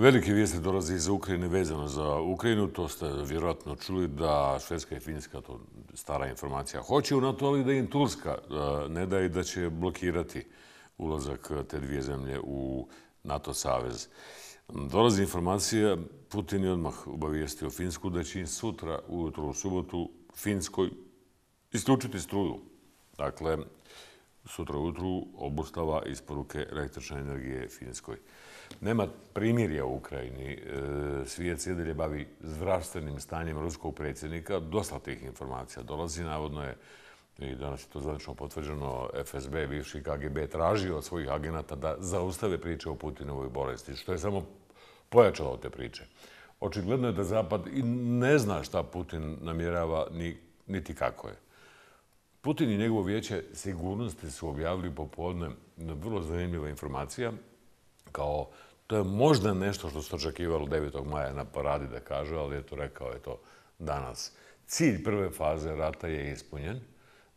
Velike vijeste dolaze iz Ukrajine vezano za Ukrajinu. To ste vjerojatno čuli da Švedska i Finjska, to stara informacija, hoće u NATO, ali da im Turska e, ne daje da će blokirati ulazak te dvije zemlje u NATO savez. Dolazi informacija, Putin je odmah obavijestio Finjsku da će im sutra, ujutro u subotu, Finjskoj isključiti struju. Dakle, sutra ujutru obustava isporuke električne energije Finjskoj. Nema primirja u Ukrajini. E, svijet sjedelje bavi zdravstvenim stanjem ruskog predsjednika. Dosta tih informacija dolazi, navodno je, i danas je to značno potvrđeno, FSB, bivši KGB, tražio od svojih agenata da zaustave priče o Putinovoj bolesti, što je samo pojačalo te priče. Očigledno je da Zapad i ne zna šta Putin namjerava, niti kako je. Putin i njegovo vijeće sigurnosti su objavili popodne vrlo zanimljiva informacija, kao to je možda nešto što se očekivalo 9. maja na paradi da kaže, ali je to rekao je to danas. Cilj prve faze rata je ispunjen,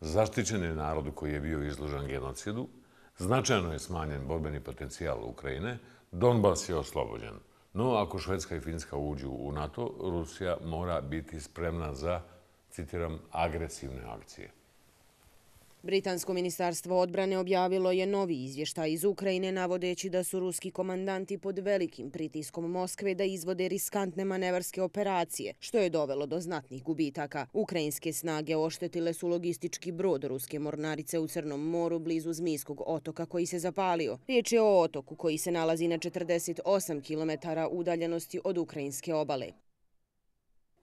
zaštićen je narod koji je bio izložen genocidu, značajno je smanjen borbeni potencijal Ukrajine, Donbas je oslobođen. No, ako Švedska i Finska uđu u NATO, Rusija mora biti spremna za, citiram, agresivne akcije. Britansko ministarstvo odbrane objavilo je novi izvještaj iz Ukrajine, navodeći da su ruski komandanti pod velikim pritiskom Moskve da izvode riskantne manevarske operacije, što je dovelo do znatnih gubitaka. Ukrajinske snage oštetile su logistički brod ruske mornarice u Crnom moru blizu Zmijskog otoka koji se zapalio. Riječ je o otoku koji se nalazi na 48 km udaljenosti od ukrajinske obale.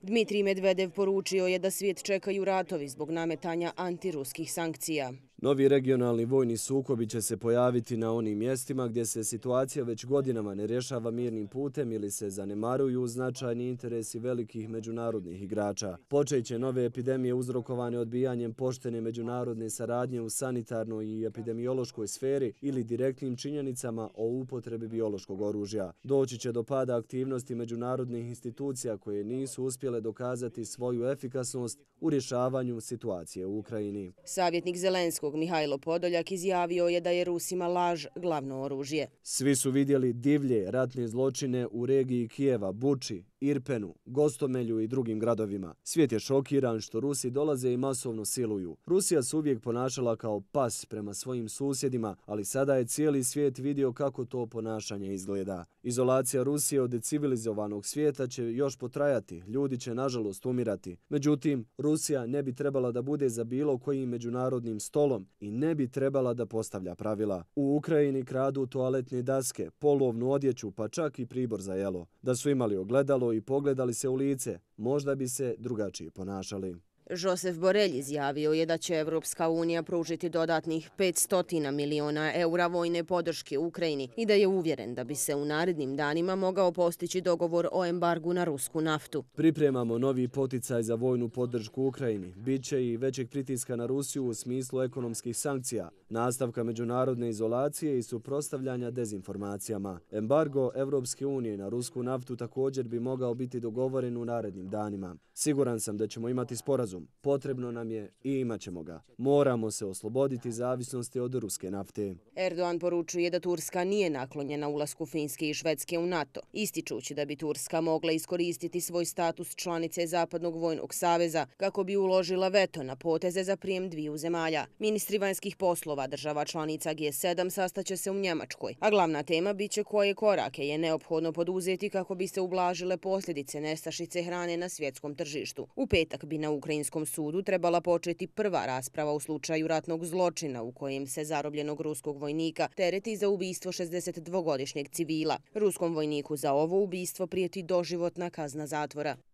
Dmitrij Medvedev poručio je da svijet čekaju ratovi zbog nametanja antiruskih sankcija. Novi regionalni vojni sukobi će se pojaviti na onim mjestima gdje se situacija već godinama ne rješava mirnim putem ili se zanemaruju značajni interesi velikih međunarodnih igrača. Počeće nove epidemije uzrokovane odbijanjem poštene međunarodne saradnje u sanitarnoj i epidemiološkoj sferi ili direktnim činjenicama o upotrebi biološkog oružja. Doći će do pada aktivnosti međunarodnih institucija koje nisu uspjele dokazati svoju efikasnost u rješavanju situacije u Ukrajini. Savjetnik Zelenskog Pravoslavnog Mihajlo Podoljak izjavio je da je Rusima laž glavno oružje. Svi su vidjeli divlje ratne zločine u regiji Kijeva, Buči, Irpenu, Gostomelju i drugim gradovima. Svijet je šokiran što Rusi dolaze i masovno siluju. Rusija se uvijek ponašala kao pas prema svojim susjedima, ali sada je cijeli svijet vidio kako to ponašanje izgleda. Izolacija Rusije od civilizovanog svijeta će još potrajati, ljudi će nažalost umirati. Međutim, Rusija ne bi trebala da bude za bilo kojim međunarodnim stolom i ne bi trebala da postavlja pravila. U Ukrajini kradu toaletne daske, polovnu odjeću pa čak i pribor za jelo. Da su imali ogledalo i pogledali se u lice, možda bi se drugačije ponašali. Josef Borelj izjavio je da će Evropska unija pružiti dodatnih 500 miliona eura vojne podrške Ukrajini i da je uvjeren da bi se u narednim danima mogao postići dogovor o embargu na rusku naftu. Pripremamo novi poticaj za vojnu podršku Ukrajini. Biće i većeg pritiska na Rusiju u smislu ekonomskih sankcija, nastavka međunarodne izolacije i suprostavljanja dezinformacijama. Embargo Evropske unije na rusku naftu također bi mogao biti dogovoren u narednim danima. Siguran sam da ćemo imati sporazum datum. Potrebno nam je i imat ćemo ga. Moramo se osloboditi zavisnosti od ruske nafte. Erdoğan poručuje da Turska nije naklonjena ulasku Finjske i Švedske u NATO, ističući da bi Turska mogla iskoristiti svoj status članice Zapadnog vojnog saveza kako bi uložila veto na poteze za prijem dviju zemalja. Ministri vanjskih poslova država članica G7 sastaće se u Njemačkoj, a glavna tema biće koje korake je neophodno poduzeti kako bi se ublažile posljedice nestašice hrane na svjetskom tržištu. U petak bi na Ukrajinskom Haškom sudu trebala početi prva rasprava u slučaju ratnog zločina u kojem se zarobljenog ruskog vojnika tereti za ubijstvo 62-godišnjeg civila. Ruskom vojniku za ovo ubijstvo prijeti doživotna kazna zatvora.